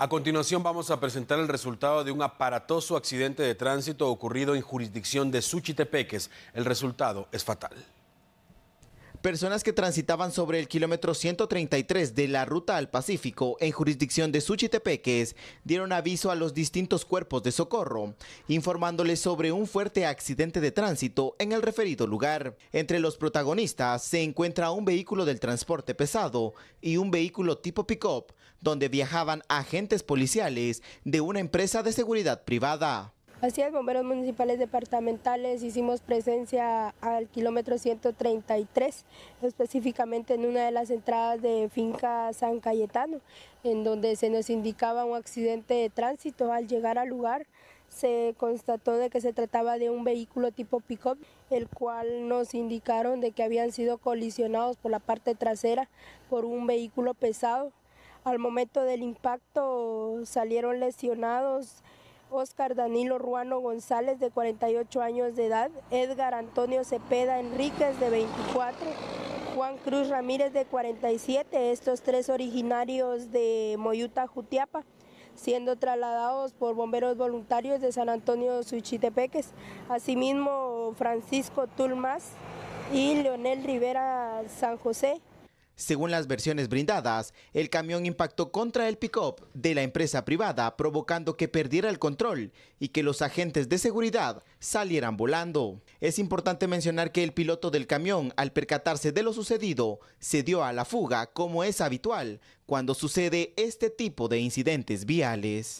A continuación vamos a presentar el resultado de un aparatoso accidente de tránsito ocurrido en jurisdicción de Suchitepeques. El resultado es fatal. Personas que transitaban sobre el kilómetro 133 de la ruta al Pacífico en jurisdicción de Suchitepeques dieron aviso a los distintos cuerpos de socorro, informándoles sobre un fuerte accidente de tránsito en el referido lugar. Entre los protagonistas se encuentra un vehículo del transporte pesado y un vehículo tipo pick-up, donde viajaban agentes policiales de una empresa de seguridad privada. Así es, bomberos municipales departamentales hicimos presencia al kilómetro 133, específicamente en una de las entradas de finca San Cayetano, en donde se nos indicaba un accidente de tránsito. Al llegar al lugar se constató de que se trataba de un vehículo tipo pick-up, el cual nos indicaron de que habían sido colisionados por la parte trasera por un vehículo pesado. Al momento del impacto salieron lesionados Oscar Danilo Ruano González, de 48 años de edad, Edgar Antonio Cepeda Enríquez, de 24, Juan Cruz Ramírez, de 47, estos tres originarios de Moyuta, Jutiapa siendo trasladados por bomberos voluntarios de San Antonio Suchitepeques. Asimismo, Francisco Tulmas y Leonel Rivera San José, según las versiones brindadas, el camión impactó contra el pick-up de la empresa privada, provocando que perdiera el control y que los agentes de seguridad salieran volando. Es importante mencionar que el piloto del camión, al percatarse de lo sucedido, se dio a la fuga, como es habitual cuando sucede este tipo de incidentes viales.